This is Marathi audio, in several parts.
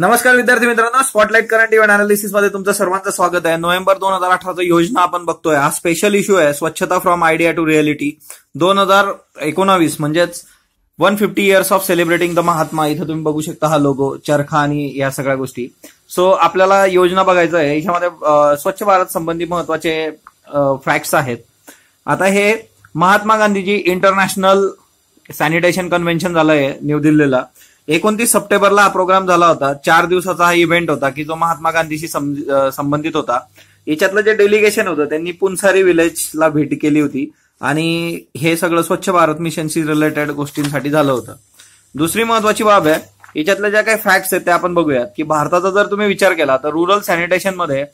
नमस्कार विद्यार्थी मित्रांनो स्पॉटलाइट करंट इव्हेंट अनालिसिस मध्ये तुमचं सर्वांचं स्वागत आहे नोव्हेंबर दोन हजार अठराचं योजना आपण बघतोय हा स्पेशल इश्यू आहे स्वच्छता फ्रॉम आयडिया टू रिअलिटी दोन हजार एकोणावीस म्हणजेच one fifty years of celebrating the Mahatma इथं तुम्ही बघू शकता हा लोगो चरखा आणि या सगळ्या गोष्टी सो आपल्याला योजना बघायचं आहे याच्यामध्ये स्वच्छ भारत संबंधी महत्वाचे फॅक्ट्स आहेत आता हे Mahatma Gandhiji international sanitation convention झालंय न्यू दिल्लीला एकोणतीस सप्टेंबरला हा प्रोग्राम झाला होता चार दिवसाचा हा इव्हेंट होता की जो महात्मा गांधीशी संबंधित होता याच्यातलं जे डेलिगेशन होतं त्यांनी पुनसारी विलेजला भेट केली होती आणि हे सगळं स्वच्छ भारत मिशनशी रिलेटेड गोष्टींसाठी झालं होतं दुसरी महत्वाची बाब आहे याच्यातल्या ज्या काही फॅक्ट्स आहेत त्या आपण बघूयात की भारताचा जर तुम्ही विचार केला तर रुरल मध्ये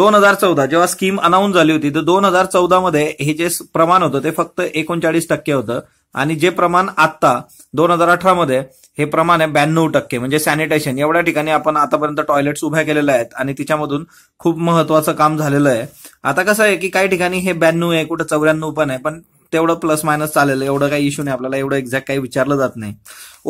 दोन हजार चौदा जेव्हा स्कीम अनाऊन्स झाली होती तर दोन हजार मध्ये हे जे प्रमाण होतं ते फक्त एकोणचाळीस टक्के होतं आणि जे प्रमाण आत्ता दोन हजार अठरामध्ये हे प्रमाण आहे ब्याण्णव टक्के म्हणजे सॅनिटेशन एवढ्या ठिकाणी आपण आतापर्यंत टॉयलेट्स उभ्या केलेल्या आहेत आणि तिच्यामधून खूप महत्वाचं काम झालेलं आहे आता कसं आहे की काही ठिकाणी हे ब्याण्णव आहे कुठं चौऱ्याण्णव पण आहे पण तेवढं प्लस मायनस चालेल एवढं काही इश्यू नाही आपल्याला एवढं एक्झॅक्ट काही विचारलं जात नाही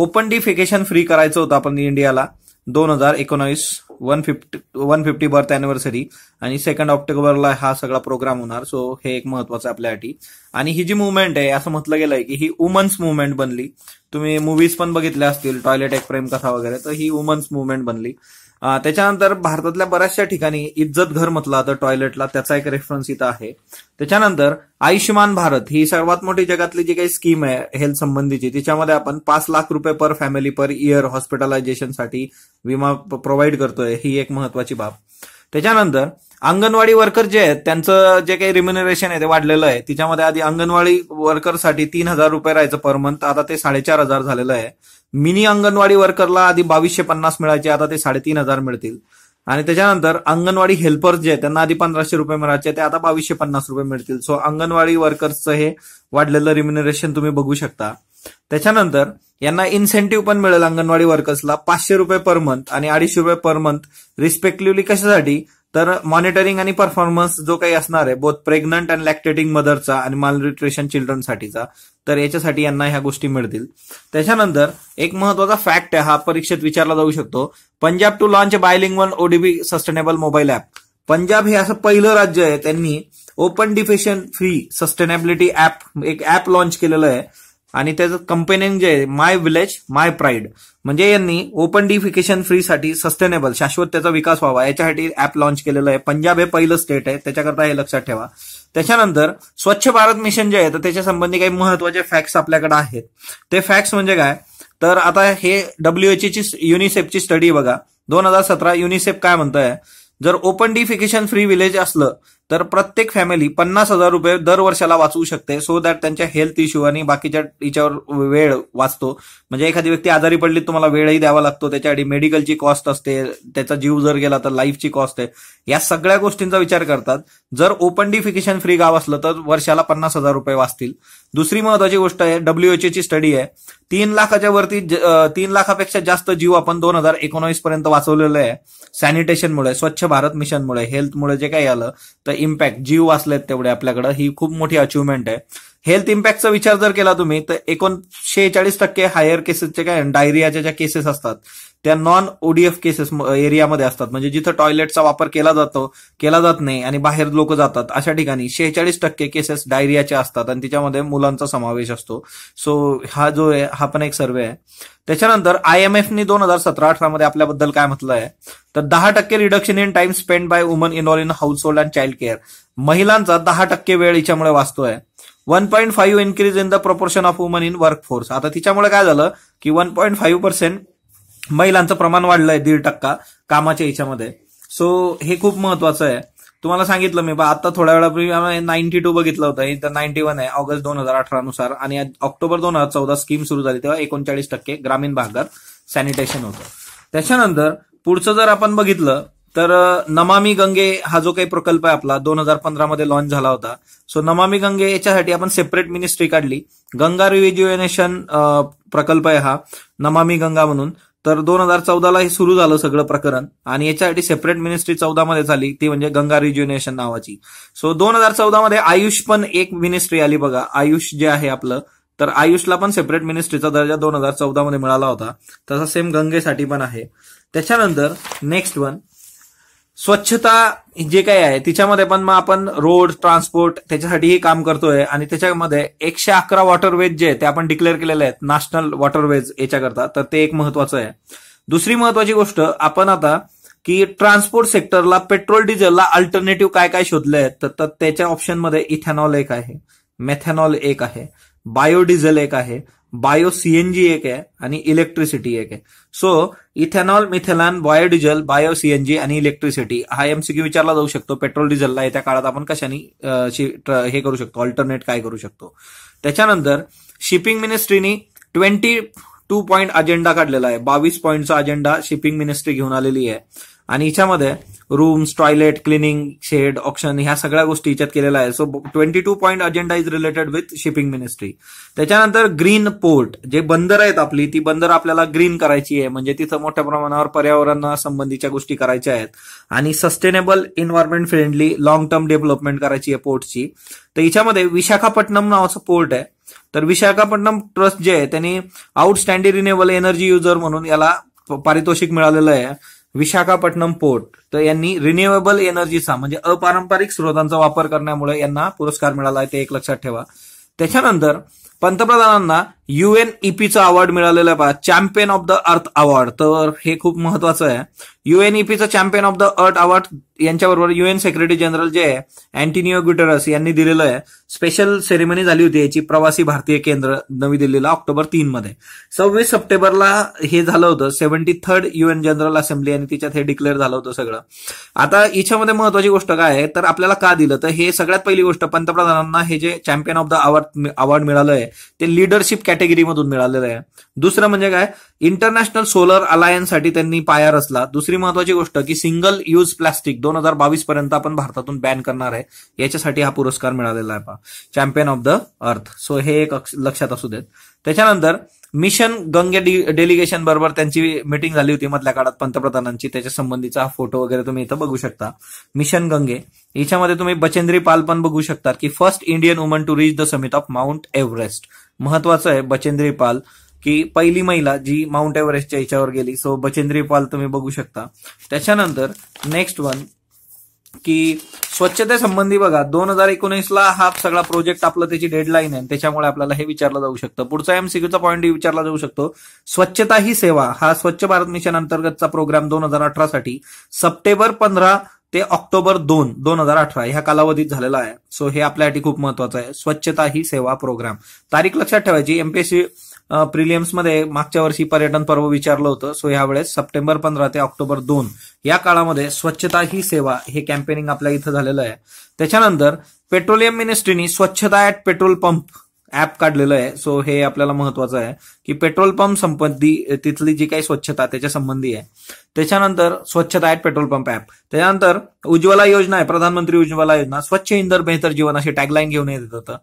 ओपन डिफिकेशन फ्री करायचं होतं आपण इंडियाला दोन हजार एकोणवीस one fifty one fifty birth anniversary आणि सेकंड ऑक्टोबरला हा सगळा प्रोग्राम होणार सो हे एक महत्वाचं आपल्यासाठी आणि ही जी मुवमेंट आहे असं म्हटलं गेलं की ही वुमन्स मुवमेंट बनली तुम्ही मुव्हीज पण बघितल्या असतील टॉयलेट एक प्रेम कथा वगैरे तर ही वुमन्स मुवमेंट बनली त्याच्यानंतर भारतातल्या बऱ्याचशा ठिकाणी इज्जत घर म्हटलं तर टॉयलेटला त्याचा एक रेफरन्स इथं आहे त्याच्यानंतर आयुष्यमान भारत ही सर्वात मोठी जगातली जी काही स्कीम आहे हेल्थ संबंधीची तिच्यामध्ये आपण पाच लाख रुपये पर फॅमिली पर इयर हॉस्पिटलायझेशनसाठी विमा प्रोव्हाइड करतोय ही एक महत्वाची बाब त्याच्यानंतर अंगणवाडी वर्कर जे आहेत त्यांचं जे काही रिम्युनरेशन आहे ते वाढलेलं आहे तिच्यामध्ये आधी अंगणवाडी वर्करसाठी तीन हजार रुपये राहायचं पर मंथ आता ते साडेचार हजार झालेलं आहे मिनी अंगणवाडी वर्करला आधी बावीसशे पन्नास मिळायचे आता ते साडेतीन हजार मिळतील आणि त्याच्यानंतर अंगणवाडी हेल्पर्स जे आहेत त्यांना आधी पंधराशे रुपये मिळायचे ते आता बावीसशे पन्नास रुपये मिळतील सो अंगणवाडी वर्कर्सचं हे वाढलेलं रिम्युनरेशन तुम्ही बघू शकता त्याच्यानंतर यांना इन्सेंटिव्ह पण मिळेल अंगणवाडी वर्कर्सला पाचशे रुपये पर मंथ आणि अडीचशे रुपये पर मंथ रिस्पेक्टिव्हली कशासाठी तर मॉनिटरिंग आणि परफॉर्मन्स जो काही असणार आहे बोथ प्रेग्नंट अँड लॅक्टेटिंग मदरचा आणि मालन्यूट्रिशन चिल्ड्रनसाठीचा तर याच्यासाठी यांना ह्या गोष्टी मिळतील त्याच्यानंतर एक महत्वाचा फॅक्ट आहे हा परीक्षेत विचारला जाऊ शकतो Punjab to launch one ODB sustainable mobile app Punjab हे असं पहिलं राज्य आहे त्यांनी open defecation free sustainability app एक ऍप लॉन्च केलेलं आहे आणि त्याचं कंपेनिंग जे आहे माय विलेज माय प्राईड म्हणजे यांनी ओपन डिफिकेशन साठी सस्टेनेबल शाश्वत त्याचा विकास व्हावा याच्यासाठी ऍप लॉन्च केलेलं आहे पंजाब हे पहिलं स्टेट आहे त्याच्याकरता हे लक्षात ठेवा त्याच्यानंतर स्वच्छ भारत मिशन जे आहे तर त्याच्या संबंधी काही महत्वाचे फॅक्ट्स आपल्याकडे आहेत ते फॅक्स म्हणजे काय तर आता हे डब्ल्यू एच युनिसेफची स्टडी बघा दोन हजार सतरा युनिसेफ काय म्हणतंय जर ओपन डिफिकेशन फ्री विलेज असलं तर प्रत्येक फॅमिली पन्नास हजार रुपये दर वर्षाला वाचवू शकते सो दॅट त्यांच्या हेल्थ इश्यू आणि बाकीच्या याच्यावर वेळ वाचतो म्हणजे एखादी व्यक्ती आजारी पडली तुम्हाला वेळही द्यावा लागतो त्याच्यासाठी मेडिकलची कॉस्ट असते त्याचा जीव जर गेला तर लाईफची कॉस्ट आहे या सगळ्या गोष्टींचा विचार करतात जर ओपन डिफिकेशन फ्री गाव असलं तर वर्षाला पन्नास हजार रुपये वाचतील दुसरी महत्वाची गोष्ट आहे ची स्टडी आहे तीन लाखाच्या वरती तीन लाखापेक्षा जास्त जीव आपण दोन हजार एकोणवीस पर्यंत वाचवलेलं आहे सॅनिटेशनमुळे स्वच्छ भारत मिशनमुळे हेल्थमुळे जे काही आलं तर इम्पॅक्ट जीव वाचलेत तेवढे आपल्याकडे ही खूप मोठी अचिव्हमेंट आहे हेल्थ इम्पॅक्टचा विचार जर केला तुम्ही तर एकोणशे टक्के हायर केसेसचे काय डायरियाच्या ज्या केसेस असतात त्या नॉन ओडीएफ केसेस एरियामध्ये असतात म्हणजे जिथं टॉयलेटचा वापर केला जातो केला जात नाही आणि बाहेर लोक जातात अशा ठिकाणी शेहेचाळीस टक्के केसेस डायरियाच्या असतात आणि तिच्यामध्ये मुलांचा समावेश असतो सो हा जो आहे हा पण एक सर्वे आहे त्याच्यानंतर आय एम ने दोन हजार सतरा अठरामध्ये आपल्याबद्दल काय म्हटलं आहे तर दहा टक्के reduction in time spend by woman in all in household and child care महिलांचा दहा टक्के वेळ हिच्यामुळे वाचतोय one point five increase in the proportion of woman in work force आता तिच्यामुळे काय झालं की वन पॉईंट फाईव्ह पर्सेंट महिलांचं प्रमाण वाढलंय दीड टक्का कामाच्या याच्यामध्ये सो हे खूप महत्वाचं आहे तुम्हाला सांगितलं मी बा आता थोड्या वेळापूर्वी नाईन्टी टू बघितलं होतं नाईन्टी वन आहे ऑगस्ट दोन हजार अठरा नुसार आणि ऑक्टोबर दोन हजार चौदा स्कीम सुरू झाली तेव्हा एकोणचाळीस टक्के ग्रामीण भागात सॅनिटेशन होतं त्याच्यानंतर पुढचं जर आपण बघितलं तर नमामी गंगे हा जो काही प्रकल्प आहे आपला दोन हजार पंधरामध्ये लॉन्च झाला होता सो नमामी गंगे याच्यासाठी आपण सेपरेट मिनिस्ट्री काढली गंगा रिव्हिज्युएनेशन प्रकल्प आहे हा नमामी गंगा म्हणून तर दोन हजार चौदाला हे सुरू झालं सगळं प्रकरण आणि याच्यासाठी सेपरेट मिनिस्ट्री मध्ये झाली ती म्हणजे गंगा रिज्युनेशन नावाची सो दोन हजार मध्ये आयुष पण एक मिनिस्ट्री आली बघा आयुष जे आहे आपलं तर आयुषला पण सेपरेट मिनिस्ट्रीचा दर्जा दोन हजार मध्ये मिळाला होता तसा सेम गंगेसाठी पण आहे त्याच्यानंतर नेक्स्ट वन स्वच्छता जे काही आहे तिच्यामध्ये पण मग आपण रोड ट्रान्सपोर्ट त्याच्यासाठीही काम करतोय आणि त्याच्यामध्ये एकशे अकरा वॉटरवेज जे ते आपण डिक्लेअर केलेले आहेत नॅशनल वॉटरवेज याच्याकरता तर ते एक महत्वाचं आहे दुसरी महत्वाची गोष्ट आपण आता की ट्रान्सपोर्ट सेक्टरला पेट्रोल डिझेलला अल्टरनेटिव्ह काय काय शोधले आहेत तर त्याच्या ऑप्शनमध्ये इथेनॉल एक आहे मेथेनॉल एक आहे बायोडिझेल एक आहे बायो सीएनजी एक आहे आणि इलेक्ट्रिसिटी एक आहे so ethanol methanol biodiesel bio CNG आणि इलेक्ट्रिसिटी हा एमसीक्यू विचारला जाऊ शकतो पेट्रोल डिझेलला येत्या काळात आपण कशाने हे करू शकतो ऑल्टरनेट काय करू शकतो त्याच्यानंतर शिपिंग मिनिस्ट्रीनी ट्वेंटी टू पॉईंट अजेंडा काढलेला आहे बावीस पॉईंटचा अजेंडा शिपिंग मिनिस्ट्री घेऊन आलेली आहे आणि याच्यामध्ये rooms toilet cleaning shed option ह्या सगळ्या गोष्टी हिच्यात केलेल्या आहेत so twenty two point agenda is related with shipping ministry त्याच्यानंतर ग्रीन पोर्ट जे बंदर आहेत आपली ती बंदर आपल्याला ग्रीन करायची आहे म्हणजे तिथं मोठ्या प्रमाणावर पर्यावरणा संबंधीच्या गोष्टी करायच्या आहेत आणि sustainable environment friendly long term development करायची आहे पोर्टची तर याच्यामध्ये विशाखापट्टणम नावाचं पोर्ट आहे तर विशाखापट्टणम ट्रस्ट जे आहे त्यांनी आउटस्टँडिंग रिन्युएबल एनर्जी युजर म्हणून याला पारितोषिक मिळालेलं आहे विशाखापट्टणम पोर्ट तर यांनी रिन्युएबल एनर्जीचा म्हणजे अपारंपरिक स्रोतांचा वापर करण्यामुळे यांना पुरस्कार मिळाला आहे ते एक लक्षात ठेवा त्याच्यानंतर पंतप्रधानांना युएन ईपीचा अवॉर्ड मिळालेला पहा champion of the earth award तर हे खूप महत्वाचं आहे युएन ईपीचा champion of the earth award यांच्याबरोबर युएन सेक्रेटरी जनरल जे आहे अँटिनिओ गुटेरस यांनी दिलेलं आहे स्पेशल सेरेमनी झाली होती याची प्रवासी भारतीय केंद्र नवी दिल्लीला ऑक्टोबर तीन मध्ये सव्वीस सप्टेंबरला हे झालं होतं seventy third UN general assembly आणि तिच्यात हे डिक्लेअर झालं होतं सगळं आता याच्यामध्ये महत्वाची गोष्ट काय आहे तर आपल्याला का दिलं तर हे सगळ्यात पहिली गोष्ट पंतप्रधानांना हे जे champion of the award award मिळालं आहे ते लिडरशिप कॅटेगरीमधून मिळालेलं आहे दुसरं म्हणजे काय इंटरनॅशनल सोलर अलायन्ससाठी त्यांनी पाया रचला दुसरी महत्वाची गोष्ट की सिंगल यूज प्लास्टिक दोन हजार बावीस पर्यंत आपण भारतातून बॅन करणार आहे याच्यासाठी हा पुरस्कार मिळालेला आहे champion of the earth so हे एक लक्षात असू देत त्याच्यानंतर मिशन गंगे डेलिगेशन बरोबर त्यांची मिटिंग झाली होती मधल्या काळात पंतप्रधानांची त्याच्या संबंधीचा फोटो वगैरे तुम्ही इथं बघू शकता मिशन गंगे याच्यामध्ये तुम्ही बचेंद्री पाल पण बघू शकता की first Indian woman to reach the summit of mount Everest महत्वाचं आहे बचेंद्री पाल की पहिली महिला जी माउंट एव्हरेस्टच्या याच्यावर गेली सो बचेंद्री पाल तुम्ही बघू शकता त्याच्यानंतर नेक्स्ट वन की स्वच्छतेसंबंधी बघा दोन हजार एकोणीसला हा सगळा प्रोजेक्ट आपला त्याची डेडलाईन आहे त्याच्यामुळे आपल्याला हे विचारलं जाऊ शकतं पुढचा एमसीक्यूचा पॉईंट विचारला जाऊ शकतो स्वच्छता ही सेवा हा स्वच्छ भारत मिशन अंतर्गतचा प्रोग्राम दोन हजार अठरा साठी सप्टेंबर पंधरा ते ऑक्टोबर दोन दोन हजार अठरा ह्या कालावधीत झालेला आहे सो हे आपल्यासाठी खूप महत्वाचं आहे स्वच्छता ही सेवा प्रोग्राम तारीख लक्षात ठेवायची एमपीएससी प्रिलियम्समध्ये मागच्या वर्षी पर्यटन पर्व विचारलं होतं सो यावेळेस सप्टेंबर पंधरा ते ऑक्टोबर दोन या काळामध्ये स्वच्छता ही सेवा हे कॅम्पेनिंग आपल्या इथं झालेलं आहे त्याच्यानंतर पेट्रोलियम मिनिस्ट्रीनी स्वच्छता ऍट पेट्रोल पंप ऍप काढलेलं आहे सो हे आपल्याला महत्वाचं आहे की पेट्रोल पंप संबंधी तिथली जी काही स्वच्छता त्याच्या संबंधी आहे त्याच्यानंतर स्वच्छता ऍट पेट्रोल पंप ऍप त्याच्यानंतर उज्ज्वला योजना आहे प्रधानमंत्री उज्ज्वला योजना स्वच्छ इंधन बेहतर जीवन अशी टॅगलाईन घेऊन येत होतं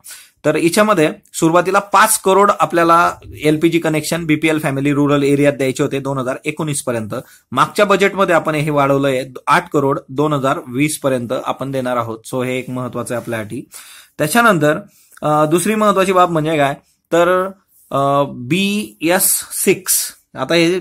तर याच्यामध्ये सुरुवातीला पाच करोड आपल्याला LPG connection BPL family rural एरियात द्यायचे होते दोन हजार एकोणीस पर्यंत मागच्या बजेटमध्ये आपण हे वाढवलं आहे आठ करोड दोन हजार वीस पर्यंत आपण देणार आहोत सो हे एक महत्वाचं आहे आपल्यासाठी त्याच्यानंतर दुसरी महत्वाची बाब म्हणजे काय तर बी एस सिक्स आता हे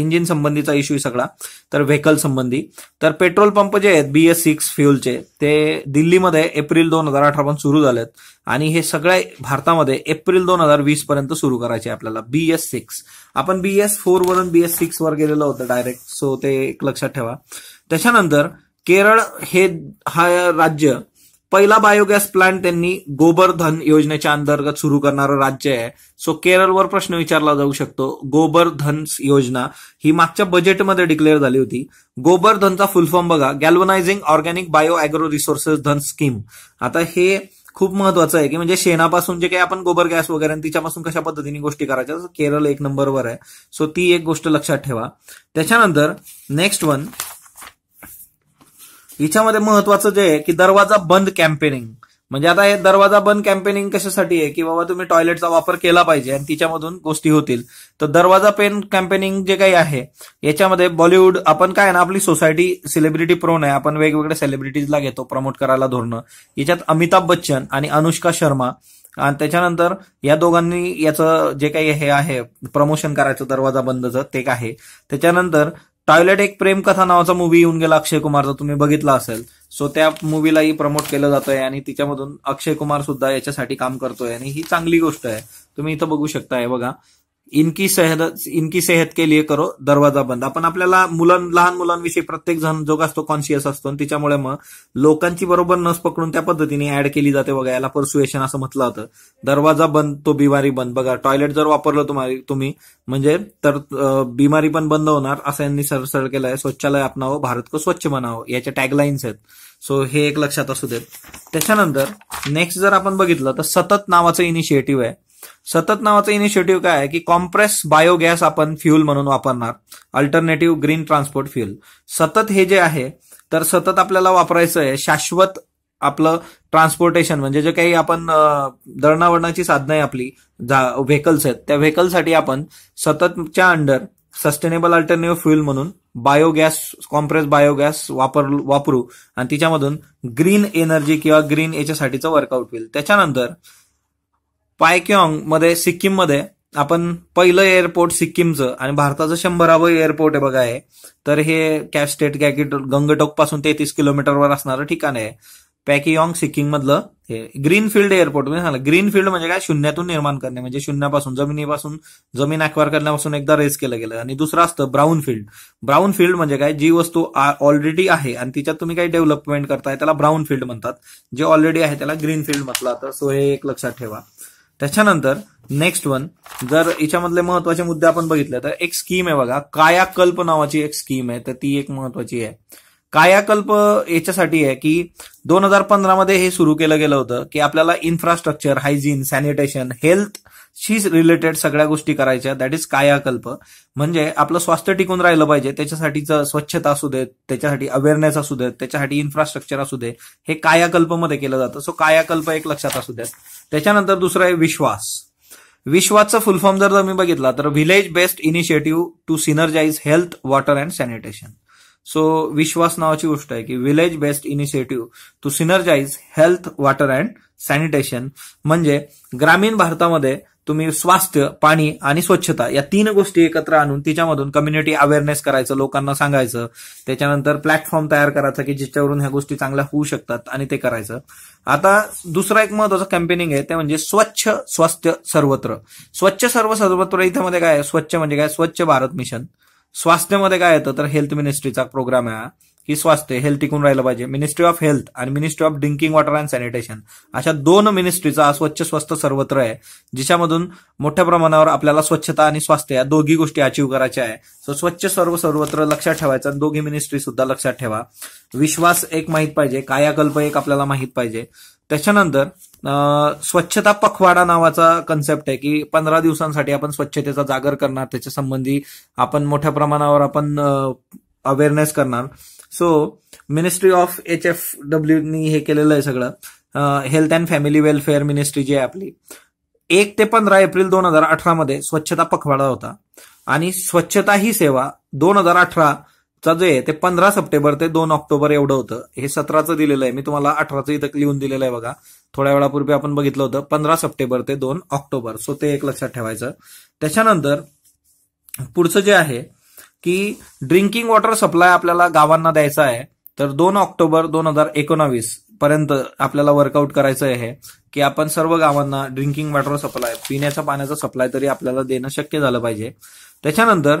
इंजिन संबंधीचा इश्यू सगळा तर व्हेकल संबंधी तर पेट्रोल पंप जे आहेत बी एस सिक्स फ्युलचे ते दिल्लीमध्ये एप्रिल दोन हजार अठरा पण सुरू झालेत आणि हे सगळ्या भारतामध्ये एप्रिल दोन हजार वीस पर्यंत सुरू करायचे आपल्याला बी एस सिक्स आपण बी एस फोर वरून बी एस सिक्स वर गेलेलो होतं डायरेक्ट सो ते एक लक्षात ठेवा त्याच्यानंतर केरळ हे हा राज्य पहिला बायोगॅस प्लांट त्यांनी गोबरधन योजनेच्या अंतर्गत सुरू करणारं राज्य आहे सो केरळवर प्रश्न विचारला जाऊ शकतो गोबरधन योजना ही मागच्या बजेटमध्ये डिक्लेअर झाली होती गोबरधनचा फुलफॉर्म बघा galvanizing organic bio agro resources धन स्कीम आता हे खूप महत्वाचं आहे की म्हणजे शेणापासून जे काही आपण गोबर गॅस वगैरे तिच्यापासून कशा पद्धतीने गोष्टी करायच्या केरळ एक नंबरवर आहे सो ती एक गोष्ट लक्षात ठेवा त्याच्यानंतर नेक्स्ट वन याच्यामध्ये महत्वाचं जे आहे की दरवाजा बंद कॅम्पेनिंग म्हणजे आता हे दरवाजा बंद कॅम्पेनिंग कशासाठी आहे की बाबा तुम्ही टॉयलेटचा वापर केला पाहिजे आणि तिच्यामधून गोष्टी होतील तर दरवाजा पेन कॅम्पेनिंग जे काही आहे याच्यामध्ये बॉलिवूड आपण काय ना आपली सोसायटी सेलिब्रिटी प्रोन आहे आपण वेगवेगळ्या सेलिब्रिटीजला घेतो प्रमोट करायला धोरणं याच्यात अमिताभ बच्चन आणि अनुष्का शर्मा आणि त्याच्यानंतर या दोघांनी याचं जे काही हे आहे प्रमोशन करायचं दरवाजा बंदचं ते काय आहे त्याच्यानंतर टॉयलेट एक प्रेम कथा नावाचा मूवी येऊन गेला अक्षय कुमारचा तुम्ही बघितला असेल सो त्या मूवीलाही प्रमोट केलं जातोय आणि तिच्यामधून अक्षय कुमार सुद्धा याच्यासाठी काम करतोय आणि ही चांगली गोष्ट आहे तुम्ही इथं बघू शकताय बघा इनकी सेहत इनकी सेहत के लिए करो दरवाजा बंद आपण आपल्याला मुलां लहान मुलांविषयी प्रत्येक जण जो असतो कॉन्शियस असतो आणि त्याच्यामुळे मग लोकांची बरोबर नस पकडून त्या पद्धतीने ऍड केली जाते बघा याला परसुएशन असं म्हटलं होतं दरवाजा बंद तो बिमारी बंद बघा टॉयलेट जर वापरलं तुम्हाला तुम्ही म्हणजे तर बिमारी पण बंद होणार असं यांनी सरसर केलं आहे स्वच्छालय अपनावं भारत को स्वच्छ बनावं याच्या टॅगलाईन्स आहेत सो हे एक लक्षात असू देत त्याच्यानंतर नेक्स्ट जर आपण बघितलं तर सतत नावाचं इनिशिएटिव्ह आहे सतत नावाचं इनिशिएटिव्ह काय आहे की कॉम्प्रेस बायोगॅस आपण फ्युल म्हणून वापरणार अल्टरनेटिव्ह ग्रीन ट्रान्सपोर्ट फ्युल सतत हे जे आहे तर सतत आपल्याला वापरायचं आहे शाश्वत आपलं ट्रान्सपोर्टेशन म्हणजे जे काही आपण दळणावळणाची साधनं आहे आपली व्हेकल्स आहेत त्या व्हेकलसाठी आपण सततच्या अंडर सस्टेनेबल अल्टरनेटिव्ह फ्युल म्हणून बायोगॅस कॉम्प्रेस बायोगॅस वापर वापरू आणि तिच्यामधून ग्रीन एनर्जी किंवा ग्रीन याच्यासाठीचं वर्कआउट होईल त्याच्यानंतर मध्ये सिक्कीम मध्ये आपण पहिलं एअरपोर्ट सिक्कीमचं आणि भारताचं शंभरावं एअरपोर्ट आहे बघा आहे तर हे कॅप स्टेट गंगटोक पासून तेहतीस किलोमीटरवर असणारं ठिकाण आहे पॅकियॉंग सिक्कीम मधलं हे फील्ड एअरपोर्ट म्हणजे ग्रीन फील्ड म्हणजे काय शून्यातून निर्माण करणे म्हणजे शून्यापासून जमिनीपासून जमीन अक्वायर करण्यापासून एकदा रेस केलं गेलं आणि दुसरं असतं ब्राऊन फील्ड ब्राऊन फील्ड म्हणजे काय जी वस्तू ऑलरेडी आहे आणि तिच्यात तुम्ही काही डेव्हलपमेंट करताय त्याला ब्राऊन फील्ड म्हणतात जे ऑलरेडी आहे त्याला ग्रीन फील्ड म्हटलं तर सो हे एक लक्षात ठेवा त्याच्यानंतर नेक्स्ट वन जर याच्यामधले महत्वाचे मुद्दे आपण बघितले तर एक स्कीम आहे बघा कायाकल्प नावाची एक स्कीम आहे तर ती एक महत्वाची आहे कायाकल्प याच्यासाठी आहे की दोन हजार पंधरामध्ये हे सुरू केलं गेलं होतं की आपल्याला इन्फ्रास्ट्रक्चर हायजीन सॅनिटेशन हेल्थ शीज रिलेटेड सगळ्या गोष्टी करायच्या दॅट इज कायाकल्प म्हणजे आपलं स्वास्थ्य टिकून राहिलं पाहिजे त्याच्यासाठीच स्वच्छता असू देत त्याच्यासाठी अवेअरनेस असू देत त्याच्यासाठी इन्फ्रास्ट्रक्चर असू दे हे कायाकल्प मध्ये केलं जातं सो कायाकल्प एक लक्षात असू देत त्याच्यानंतर दुसरं आहे विश्वास विश्वासचा फुल फॉर्म जर मी बघितला तर village based initiative to synergize health water and sanitation so Vishwas नावाची गोष्ट आहे की village based initiative to synergize health water and sanitation म्हणजे ग्रामीण भारतामध्ये तुम्ही स्वास्थ्य पाणी आणि स्वच्छता या तीन गोष्टी एकत्र आणून तिच्यामधून कम्युनिटी अवेअरनेस करायचं लोकांना सांगायचं त्याच्यानंतर प्लॅटफॉर्म तयार करायचा की जिच्यावरून ह्या गोष्टी चांगल्या होऊ शकतात आणि ते करायचं आता दुसरा एक महत्वाचं कॅम्पेनिंग आहे ते म्हणजे स्वच्छ स्वास्थ्य सर्वत्र स्वच्छ सर्व सर्वत्र इथं काय स्वच्छ म्हणजे काय स्वच्छ भारत मिशन स्वास्थ्यमध्ये काय येतं तर हेल्थ मिनिस्ट्रीचा प्रोग्राम आहे की स्वास्थ्य हेल्थ टिकून राहिलं पाहिजे मिनिस्ट्री ऑफ हेल्थ आणि ministry of drinking water and sanitation अशा दोन मिनिस्ट्रीचा स्वच्छ स्वस्थ सर्वत्र आहे ज्याच्यामधून मोठ्या प्रमाणावर आपल्याला स्वच्छता आणि स्वास्थ्य या दोघी गोष्टी अचीव करायच्या आहे सो स्वच्छ सर्व सर्वत्र लक्षात ठेवायचं दोघी मिनिस्ट्री सुद्धा लक्षात ठेवा विश्वास एक माहीत पाहिजे कायाकल्प एक आपल्याला माहीत पाहिजे त्याच्यानंतर स्वच्छता पखवाडा नावाचा कन्सेप्ट आहे की पंधरा दिवसांसाठी आपण स्वच्छतेचा जागर करणार त्याच्या संबंधी आपण मोठ्या प्रमाणावर आपण अवेअरनेस करणार so ministry of H F डब्ल्यूनी हे केलेलं आहे सगळं health and family welfare ministry जी आहे आपली एक ते पंधरा एप्रिल दोन हजार अठरामध्ये स्वच्छता पखवाडा होता आणि स्वच्छता ही सेवा दोन हजार अठराचा जे आहे ते पंधरा सप्टेंबर ते दोन ऑक्टोबर एवढं होतं हे सतराचं दिलेलं आहे मी तुम्हाला अठराचं इथं लिहून दिलेलं आहे बघा थोड्या वेळापूर्वी आपण बघितलं होतं पंधरा सप्टेंबर ते दोन ऑक्टोबर सो ते एक लक्षात ठेवायचं त्याच्यानंतर पुढचं जे आहे की ड्रिंकिंग वॉटर सप्लाय आपल्याला गावांना द्यायचा आहे तर दोन ऑक्टोबर दोन हजार एकोणावीस पर्यंत आपल्याला वर्कआउट करायचं आहे की आपण सर्व गावांना ड्रिंकिंग वॉटर सप्लाय पिण्याच्या पाण्याचा सप्लाय तरी आपल्याला देणं शक्य झालं पाहिजे त्याच्यानंतर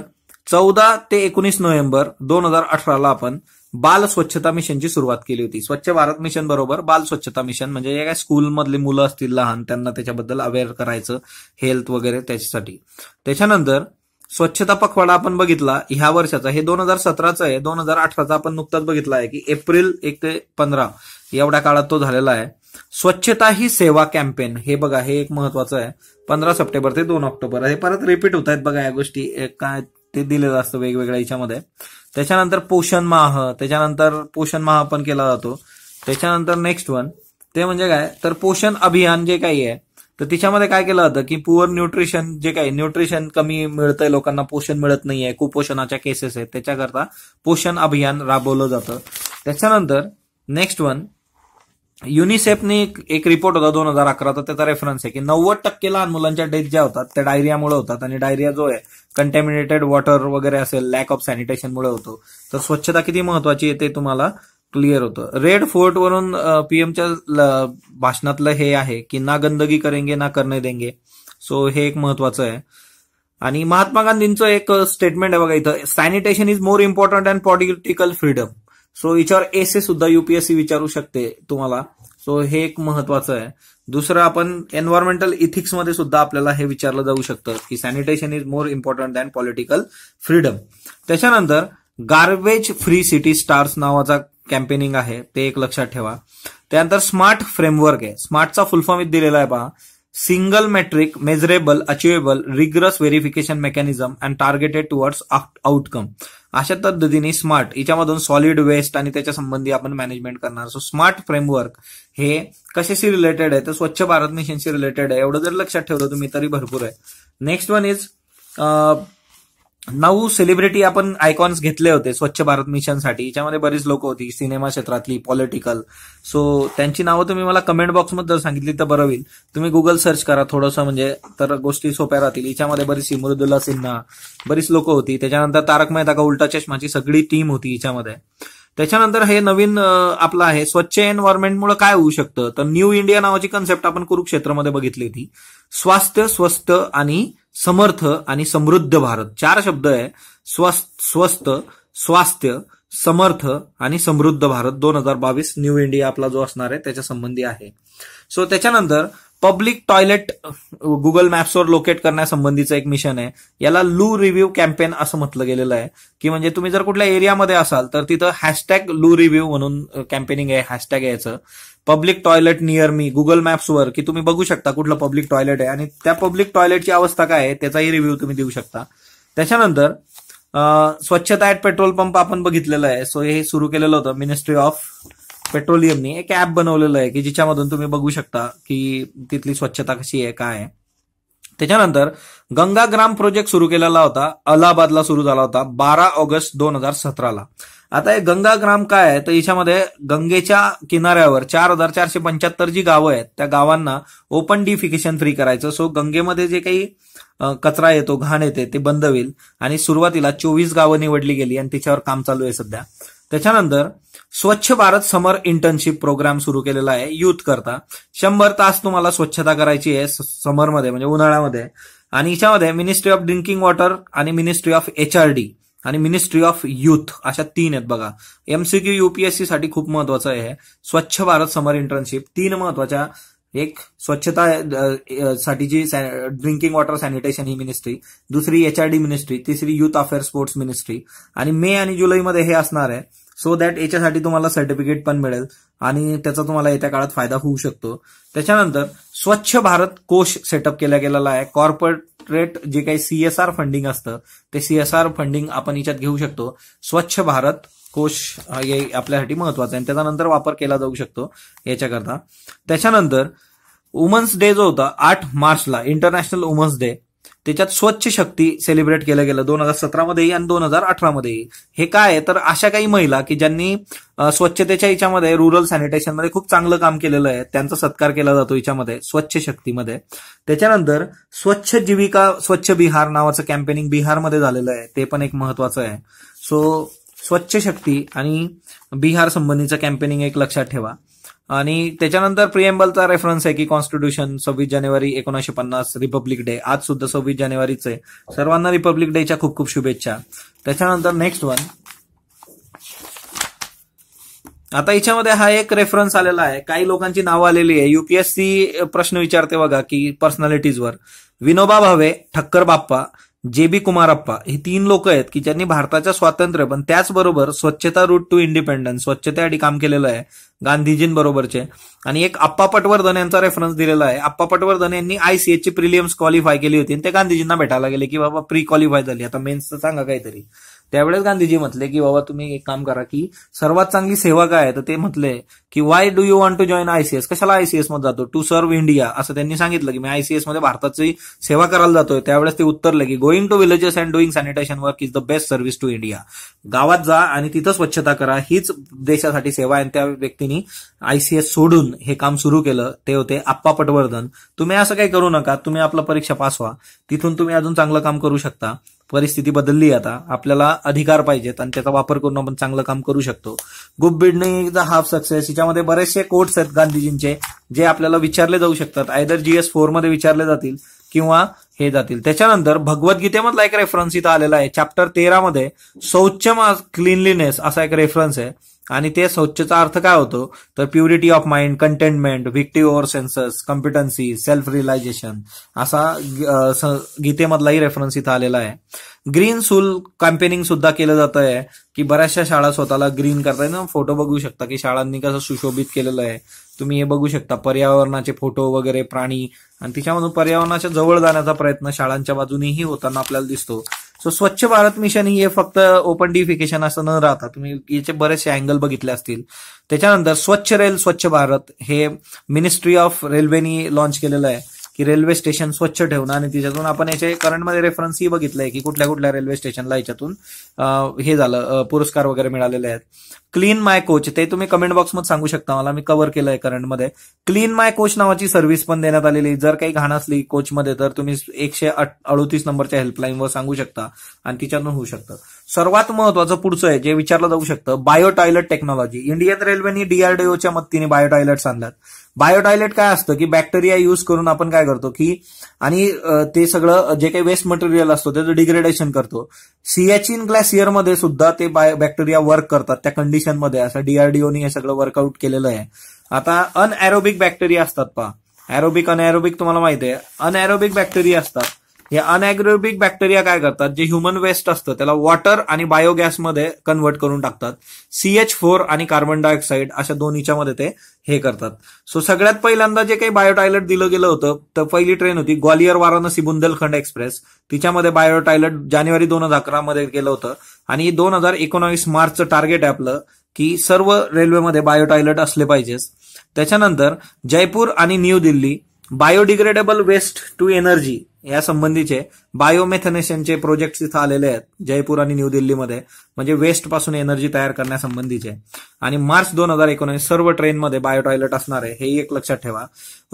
चौदा ते एकोणीस नोव्हेंबर दोन हजार अठराला आपण बाल स्वच्छता मिशनची सुरुवात केली होती स्वच्छ भारत मिशन बरोबर बाल स्वच्छता मिशन म्हणजे या काय स्कूलमधली मुलं असतील लहान त्यांना त्याच्याबद्दल अवेअर करायचं हेल्थ वगैरे त्याच्यासाठी त्याच्यानंतर स्वच्छता पखवाडा आपण बघितला ह्या वर्षाचा हे दोन हजार सतराचं आहे दोन हजार अठराचा आपण नुकताच बघितला आहे की एप्रिल एक ते पंधरा एवढ्या काळात तो झालेला आहे स्वच्छता ही सेवा कॅम्पेन हे बघा हे एक महत्वाचं आहे पंधरा सप्टेंबर ते दोन ऑक्टोबर हे परत रिपीट होत आहेत बघा या गोष्टी काय ते दिलेलं असतं वेगवेगळ्या याच्यामध्ये त्याच्यानंतर पोषण माह त्याच्यानंतर पोषण माह पण केला जातो त्याच्यानंतर नेक्स्ट वन ते म्हणजे काय तर पोषण अभियान जे काही आहे तर तिच्यामध्ये काय केलं होतं की पुअर न्यूट्रिशन जे काय न्यूट्रिशन कमी मिळतंय लोकांना पोषण मिळत नाहीये कुपोषणाच्या केसेस आहेत त्याच्याकरता पोषण अभियान राबवलं जातं त्याच्यानंतर नेक्स्ट वन युनिसेफने एक रिपोर्ट होता दोन हजार तर त्याचा रेफरन्स आहे की नव्वद टक्के लहान मुलांच्या डेथ ज्या होतात त्या डायरियामुळे होतात आणि डायरिया जो आहे कंटॅमिनेटेड वॉटर वगैरे असेल लॅक ऑफ सॅनिटेशनमुळे होतो तर स्वच्छता किती महत्वाची आहे ते तुम्हाला क्लिअर होतं रेड फोर्ट वरून पीएमच्या भाषणातलं हे आहे की ना गंदगी करेंगे ना करणे देंगे सो हे एक महत्वाचं आहे आणि महात्मा गांधींचं एक स्टेटमेंट आहे बघा इथं sanitation is more important and political freedom so याच्यावर एस ए सुद्धा युपीएससी विचारू शकते तुम्हाला सो हे एक महत्वाचं आहे दुसरं आपण एन्व्हायरमेंटल इथिक्समध्ये सुद्धा आपल्याला हे विचारलं जाऊ शकतं की sanitation is more important than political freedom त्याच्यानंतर गार्बेज फ्री सिटी स्टार्स नावाचा कॅम्पेनिंग आहे ते एक लक्षात ठेवा त्यानंतर स्मार्ट फ्रेमवर्क आहे स्मार्टचा फुलफॉर्म दिलेला आहे पहा single metric measurable achievable rigorous verification mechanism and targeted towards outcome अशा पद्धतीने स्मार्ट याच्यामधून सॉलिड वेस्ट आणि त्याच्या संबंधी आपण मॅनेजमेंट करणार सो स्मार्ट फ्रेमवर्क हे कशाशी रिलेटेड आहे तर स्वच्छ भारत मिशनशी रिलेटेड आहे एवढं जर लक्षात ठेवलं तुम्ही तरी भरपूर आहे नेक्स्ट वन इज नऊ सेलिब्रिटी आपण आयकॉन्स घेतले होते स्वच्छ भारत मिशनसाठी याच्यामध्ये बरीच लोक होती सिनेमा क्षेत्रातली पॉलिटिकल सो त्यांची नावं तुम्ही मला कमेंट बॉक्समध्ये जर सांगितली तर बरं होईल तुम्ही गुगल सर्च करा थोडस म्हणजे तर गोष्टी सोप्या राहतील याच्यामध्ये बरीच मृदुल्ला सिन्हा बरीच लोक होती त्याच्यानंतर तारक मेहता का उलटा चष्माची सगळी टीम होती याच्यामध्ये त्याच्यानंतर हे नवीन आपलं आहे स्वच्छ मुळे काय होऊ शकतं तर न्यू इंडिया नावाची कन्सेप्ट आपण कुरुक्षेत्रामध्ये बघितली होती स्वास्थ्य स्वस्त आणि समर्थ आणि समृद्ध भारत चार शब्द आहे स्वस्त स्वस्त स्वास्थ्य समर्थ आणि समृद्ध भारत दोन हजार बावीस न्यू इंडिया आपला जो असणार आहे त्याच्या संबंधी आहे सो त्याच्यानंतर पब्लिक टॉयलेट गुगल मॅप्सवर लोकेट करण्यासंबंधीचं एक मिशन आहे याला लू रिव्ह्यू कॅम्पेन असं म्हटलं गेलेलं आहे की म्हणजे तुम्ही जर कुठल्या एरियामध्ये असाल तर तिथं हॅशटॅग लू रिव्ह्यू म्हणून कॅम्पेनिंग आहे हॅशटॅग यायचं public toilet near me Google मॅप्सवर की तुम्ही बघू शकता कुठलं पब्लिक टॉयलेट आहे आणि त्या पब्लिक टॉयलेटची अवस्था काय आहे त्याचाही रिव्ह्यू तुम्ही देऊ शकता त्याच्यानंतर स्वच्छता ऍट पेट्रोल पंप आपण बघितलेलं आहे सो हे सुरू केलेलं होतं मिनिस्ट्री ऑफ पेट्रोलियमनी एक ऍप बनवलेलं आहे की जिच्यामधून तुम्ही बघू शकता की तिथली स्वच्छता कशी आहे काय आहे त्याच्यानंतर ग्राम प्रोजेक्ट सुरू केलेला होता अलाहाबादला सुरू झाला होता बारा ऑगस्ट दोन हजार सतराला आता हे गंगा ग्राम काय आहे तर याच्यामध्ये गंगेच्या किनाऱ्यावर चार हजार चारशे पंच्याहत्तर जी गावं आहेत त्या गावांना ओपन डिफिकेशन फ्री करायचं सो गंगेमध्ये जे काही कचरा येतो घाण येते ते बंद होईल आणि सुरुवातीला चोवीस गावं निवडली गेली आणि तिच्यावर काम चालू आहे सध्या त्याच्यानंतर स्वच्छ भारत समर इंटर्नशिप प्रोग्राम सुरू केलेला आहे यूथ करता शंभर तास तुम्हाला स्वच्छता करायची आहे समरमध्ये म्हणजे उन्हाळ्यामध्ये आणि याच्यामध्ये मिनिस्ट्री ऑफ ड्रिंकिंग वॉटर आणि मिनिस्ट्री ऑफ एचआरडी आणि मिनिस्ट्री ऑफ युथ अशा तीन आहेत बघा एमसीक्यू युपीएससी साठी खूप महत्वाचं आहे स्वच्छ भारत समर इंटर्नशिप तीन महत्वाच्या एक स्वच्छता साठीची ड्रिंकिंग वॉटर सॅनिटेशन ही मिनिस्ट्री दुसरी एचआरडी मिनिस्ट्री तिसरी युथ अफेअर स्पोर्ट्स मिनिस्ट्री आणि मे आणि जुलैमध्ये हे असणार आहे सो दॅट याच्यासाठी तुम्हाला सर्टिफिकेट पण मिळेल आणि त्याचा तुम्हाला येत्या काळात फायदा होऊ शकतो त्याच्यानंतर स्वच्छ भारत कोष सेटअप केला गेलेला आहे कॉर्पोरेट रेट जे काही सीएसआर फंडिंग असतं ते सीएसआर फंडिंग आपण याच्यात घेऊ शकतो स्वच्छ भारत कोश हे आपल्यासाठी महत्वाचा आहे त्याचा नंतर वापर केला जाऊ शकतो याच्याकरता त्याच्यानंतर वुमन्स डे जो होता आठ मार्चला इंटरनॅशनल वुमन्स डे त्याच्यात स्वच्छ शक्ती सेलिब्रेट केलं गेलं दोन हजार सतरामध्येही आणि दोन हजार अठरामध्येही हे काय आहे तर अशा काही महिला की ज्यांनी स्वच्छतेच्या हिच्यामध्ये रुरल सॅनिटेशनमध्ये खूप चांगलं काम केलेलं आहे त्यांचा सत्कार केला जातो हिच्यामध्ये स्वच्छ शक्तीमध्ये त्याच्यानंतर स्वच्छ जीविका स्वच्छ बिहार नावाचं कॅम्पेनिंग बिहारमध्ये झालेलं आहे ते पण एक महत्वाचं आहे सो स्वच्छ शक्ती आणि बिहार संबंधीचं कॅम्पेनिंग एक लक्षात ठेवा आणि त्याच्यानंतर प्रियम्बलचा रेफरन्स आहे की कॉन्स्टिट्यूशन सव्वीस जानेवारी एकोणीसशे पन्नास रिपब्लिक डे आज सुद्धा सव्वीस जानेवारीच आहे सर्वांना रिपब्लिक डेच्या खूप खूप शुभेच्छा त्याच्यानंतर नेक्स्ट वन आता याच्यामध्ये हा एक रेफरन्स आलेला आहे काही लोकांची नावं आलेली आहे युपीएससी प्रश्न विचारते बघा की पर्सनॅलिटीजवर विनोबा भावे ठक्कर बाप्पा जे बी कुमारप्पा हे तीन लोक आहेत की ज्यांनी भारताच्या स्वातंत्र्य पण त्याचबरोबर स्वच्छता रूट टू इंडिपेंडन्स स्वच्छतेसाठी काम केलेलं आहे गांधीजींबरोबरचे आणि एक अप्पा पटवर्धन यांचा रेफरन्स दिलेला आहे आप्पा पटवर्धन यांनी ची प्रिलियम्स क्वालिफाय केली होती आणि ते गांधीजींना भेटायला गेले की बाबा प्री क्वालिफाय झाली आता मेन्सचं सांगा काहीतरी त्यावेळेस गांधीजी म्हटले की बाबा तुम्ही एक काम करा की सर्वात चांगली सेवा काय आहे तर ते म्हटले की why do you want to join ICS कशाला आयसीएस मध्ये जातो टू सर्व इंडिया असं त्यांनी सांगितलं की मी आयसीएस मध्ये भारताची सेवा करायला जातोय त्यावेळेस ते उत्तरले की going to villages and doing sanitation work is the best service to India गावात जा आणि तिथं स्वच्छता करा हीच देशासाठी सेवा आहे त्या व्यक्तींनी आयसीएस सोडून हे काम सुरू केलं ते होते आप्पा पटवर्धन तुम्ही असं काही करू नका तुम्ही आपला परीक्षा पास व्हा तिथून तुम्ही अजून चांगलं काम करू शकता परिस्थिती बदलली आता आपल्याला अधिकार पाहिजेत आणि त्याचा वापर करून आपण चांगलं काम करू शकतो गुप बिल्डिंग हाफ सक्सेस हिच्यामध्ये बरेचसे कोट्स आहेत गांधीजींचे जे आपल्याला विचारले जाऊ शकतात आयदर जीएस फोर मध्ये विचारले जातील किंवा हे जातील त्याच्यानंतर भगवद्गीतेमधला एक रेफरन्स इथं आलेला आहे चॅप्टर तेरामध्ये शौचम क्लिनलीनेस असा एक रेफरन्स आहे आणि ते स्वच्छचा अर्थ काय होतो तर purity of mind containment victory over sensors competency self realization असा गीतेमधलाही रेफरन्स इथं आलेला आहे ग्रीन सूल कॅम्पेनिंग सुद्धा केलं जात आहे की बऱ्याचशा शाळा स्वतःला ग्रीन करता ना फोटो बघू शकता की शाळांनी कसं सुशोभित केलेलं आहे तुम्ही हे बघू शकता पर्यावरणाचे फोटो वगैरे प्राणी आणि तिच्यामधून पर्यावरणाच्या जवळ जाण्याचा प्रयत्न शाळांच्या बाजूनेही होताना आपल्याला दिसतो सो स्वच्छ भारत मिशन ही फक्त ओपन डिफिकेशन असं न राहता तुम्ही याचे बरेचसे अँगल बघितले असतील त्याच्यानंतर स्वच्छ रेल स्वच्छ भारत हे मिनिस्ट्री ऑफ रेल्वेनी लॉन्च केलेलं आहे की रेल्वे स्टेशन स्वच्छ ठेवणं आणि तिच्यातून आपण याचे करंटमध्ये रेफरन्स ही बघितलंय की कुठल्या कुठल्या रेल्वे स्टेशनला याच्यातून हे झालं पुरस्कार वगैरे मिळालेले आहेत क्लीन माय कोच ते तुम्ही कमेंट बॉक्समध्ये सांगू शकता मला मी कव्हर केलंय करंटमध्ये क्लीन माय कोच नावाची सर्व्हिस पण देण्यात आलेली जर काही घाण असली कोचमध्ये तर तुम्ही एकशे अडतीस नंबरच्या हेल्पलाईनवर सांगू शकता आणि तिच्यातून होऊ शकतं सर्वात महत्वाचं पुढचं आहे जे विचारलं जाऊ शकतं बायो टॉयलेट टेक्नॉलॉजी इंडियन रेल्वेनी डीआरडीओच्या मदतीने बायो टॉयलेट्स आणल्यात बायोटॉयलेट काय असतं की बॅक्टेरिया युज करून आपण काय करतो की आणि ते सगळं जे काही वेस्ट मटेरियल असतो त्याचं डिग्रेडेशन करतो सियाचिन मध्ये सुद्धा ते बायो बॅक्टेरिया वर्क करतात त्या कंडिशनमध्ये असं डीआरडीओनी हे सगळं वर्कआउट केलेलं आहे आता अनएरोबिक बॅक्टेरिया असतात पहा एरोबिक अनएरोबिक तुम्हाला माहिती आहे अनएरोबिक बॅक्टेरिया असतात हे अनॅग्रोबिक बॅक्टेरिया काय करतात जे ह्युमन वेस्ट असतं त्याला वॉटर आणि बायोगॅसमध्ये कन्व्हर्ट करून टाकतात सीएच फोर आणि कार्बन डायऑक्साईड अशा दोन्हीच्या मध्ये ते हे करतात सो सगळ्यात पहिल्यांदा जे काही बायोटायलट दिलं गेलं होतं तर पहिली ट्रेन होती ग्वालियर वाराणसी बुंदेलखंड एक्सप्रेस तिच्यामध्ये बायोटायलट जानेवारी दोन हजार अकरामध्ये गेलं होतं आणि दोन हजार एकोणावीस मार्चचं टार्गेट आहे आपलं की सर्व रेल्वेमध्ये बायोटायलट असले पाहिजेच त्याच्यानंतर जयपूर आणि New Delhi biodegradable waste to energy या संबंधीचे बायोमेथनेशनचे प्रोजेक्ट इथं आलेले आहेत जयपूर आणि न्यू दिल्लीमध्ये म्हणजे वेस्ट पासून एनर्जी तयार करण्यासंबंधीचे आणि मार्च दोन हजार एकोणीस सर्व ट्रेनमध्ये बायो टॉयलेट असणार आहे हे एक लक्षात ठेवा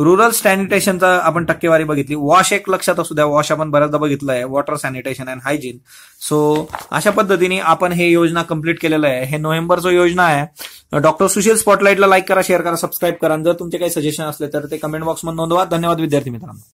रुरल सॅनिटेशनचा आपण टक्केवारी बघितली वॉश एक लक्षात असू द्या वॉश आपण बऱ्याचदा बघितलं आहे water sanitation and hygiene so अशा पद्धतीने आपण हे योजना कंप्लीट केलेलं आहे हे नोव्हेंबरचं योजना आहे डॉक्टर सुशील स्पॉटलाईटला लाईक करा शेअर करा सबस्क्राईब करा जर तुमचे काही सजेशन असले तर ते कमेंट बॉक्समध्ये नोंदवा धन्यवाद विद्यार्थी मित्रांनो